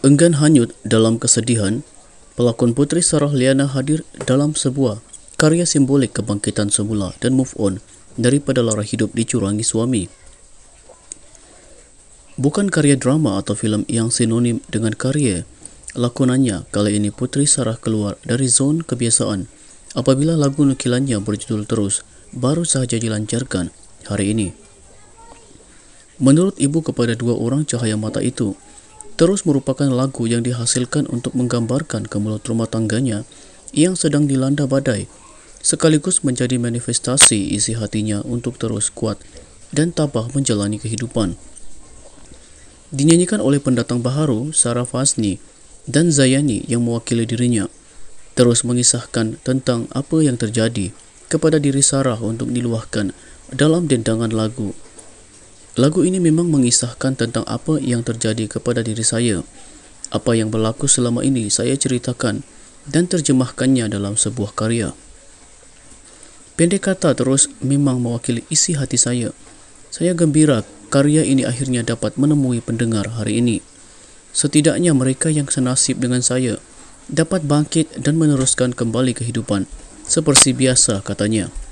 Enggan hanyut dalam kesedihan, pelakon Putri Sarah Liana hadir dalam sebuah karya simbolik kebangkitan semula dan move on daripada lara hidup dicurangi suami. Bukan karya drama atau film yang sinonim dengan karya, lakonannya kali ini Putri Sarah keluar dari zon kebiasaan apabila lagu nukilannya berjudul terus baru sahaja dilancarkan hari ini. Menurut ibu kepada dua orang cahaya mata itu, Terus merupakan lagu yang dihasilkan untuk menggambarkan kemelut rumah tangganya yang sedang dilanda badai, sekaligus menjadi manifestasi isi hatinya untuk terus kuat dan tabah menjalani kehidupan. Dinyanyikan oleh pendatang baharu Sarah Fasni dan Zayani yang mewakili dirinya, terus mengisahkan tentang apa yang terjadi kepada diri Sarah untuk diluahkan dalam dendangan lagu Lagu ini memang mengisahkan tentang apa yang terjadi kepada diri saya. Apa yang berlaku selama ini saya ceritakan dan terjemahkannya dalam sebuah karya. Pendek kata terus memang mewakili isi hati saya. Saya gembira karya ini akhirnya dapat menemui pendengar hari ini. Setidaknya mereka yang senasib dengan saya dapat bangkit dan meneruskan kembali kehidupan seperti biasa katanya.